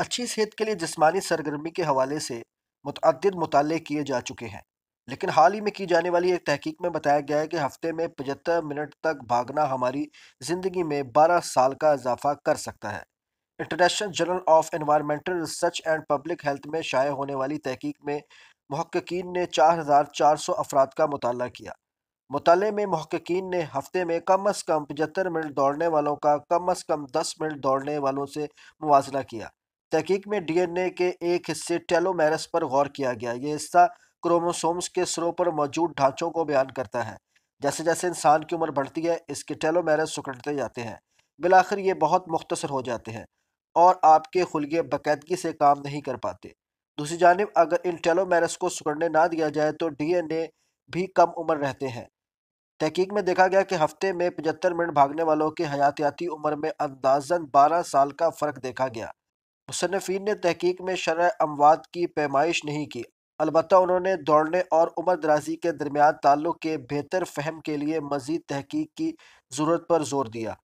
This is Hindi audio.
अच्छी सेहत के लिए जिसमानी सरगर्मी के हवाले से मतद मुताले किए जा चुके हैं लेकिन हाल ही में की जाने वाली एक तहकीक में बताया गया है कि हफ्ते में पचहत्तर मिनट तक भागना हमारी ज़िंदगी में बारह साल का इजाफा कर सकता है international journal of environmental research and public health में शाये होने वाली तहकीक में महक्कीन ने चार हज़ार चार सौ अफराद का मुताल किया मुताले में महक्कीन ने हफ्ते में कम अज़ कम पचहत्तर मिनट दौड़ने वालों का कम अज़ कम दस मिनट दौड़ने वालों से मुजना किया तहकीक में डीएनए के एक हिस्से टेलोमेरस पर गौर किया गया ये हिस्सा क्रोमोसोम्स के सरों पर मौजूद ढांचों को बयान करता है जैसे जैसे इंसान की उम्र बढ़ती है इसके टेलोमेरस सुखड़ते जाते हैं बिलाखिर ये बहुत मुख्तसर हो जाते हैं और आपके खुलिए बाकायदगी से काम नहीं कर पाते दूसरी जानब अगर इन टेलोमेरस को सुखड़ने ना दिया जाए तो ए भी कम उम्र रहते हैं तहकीक में देखा गया कि हफ्ते में पचहत्तर मिनट भागने वालों के हयातियाती उम्र में अंदाजन बारह साल का फ़र्क देखा गया मुसनफिन ने तहकीक में शरह अमवात की पैमाइश नहीं की अलबत् उन्होंने दौड़ने और उम्र दराजी के दरमियान ताल्लुक़ के बेहतर फहम के लिए मजीद तहकीक की ज़रूरत पर जोर दिया